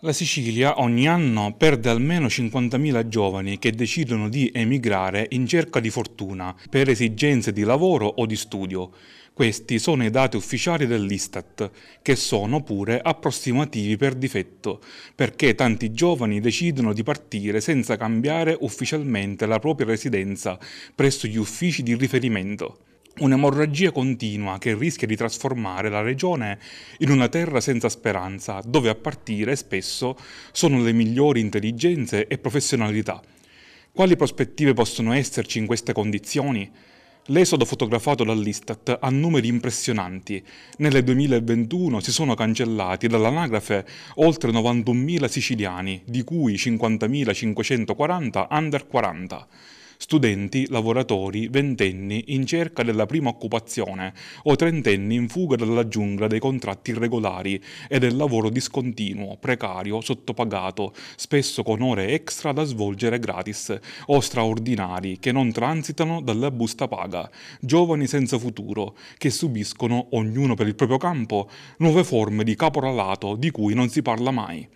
La Sicilia ogni anno perde almeno 50.000 giovani che decidono di emigrare in cerca di fortuna per esigenze di lavoro o di studio. Questi sono i dati ufficiali dell'Istat, che sono pure approssimativi per difetto, perché tanti giovani decidono di partire senza cambiare ufficialmente la propria residenza presso gli uffici di riferimento. Un'emorragia continua che rischia di trasformare la regione in una terra senza speranza, dove a partire spesso sono le migliori intelligenze e professionalità. Quali prospettive possono esserci in queste condizioni? L'esodo fotografato dall'Istat ha numeri impressionanti. Nel 2021 si sono cancellati dall'anagrafe oltre 91.000 siciliani, di cui 50.540 under 40 studenti, lavoratori, ventenni in cerca della prima occupazione o trentenni in fuga dalla giungla dei contratti irregolari e del lavoro discontinuo, precario, sottopagato, spesso con ore extra da svolgere gratis o straordinari che non transitano dalla busta paga, giovani senza futuro che subiscono, ognuno per il proprio campo, nuove forme di caporalato di cui non si parla mai.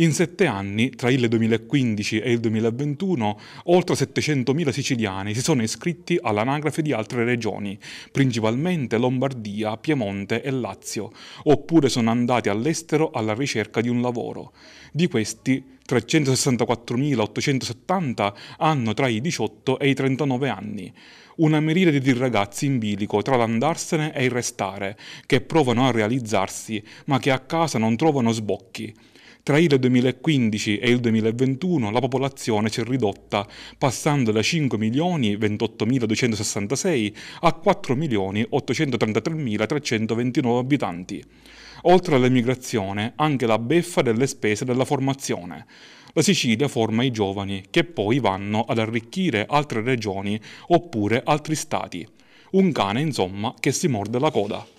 In sette anni, tra il 2015 e il 2021, oltre 700.000 siciliani si sono iscritti all'anagrafe di altre regioni, principalmente Lombardia, Piemonte e Lazio, oppure sono andati all'estero alla ricerca di un lavoro. Di questi, 364.870 hanno tra i 18 e i 39 anni. Una miriade di ragazzi in bilico tra l'andarsene e il restare, che provano a realizzarsi, ma che a casa non trovano sbocchi. Tra il 2015 e il 2021 la popolazione si è ridotta passando da 5.028.266 a 4.833.329 abitanti. Oltre all'emigrazione, anche la beffa delle spese della formazione. La Sicilia forma i giovani, che poi vanno ad arricchire altre regioni oppure altri stati. Un cane, insomma, che si morde la coda.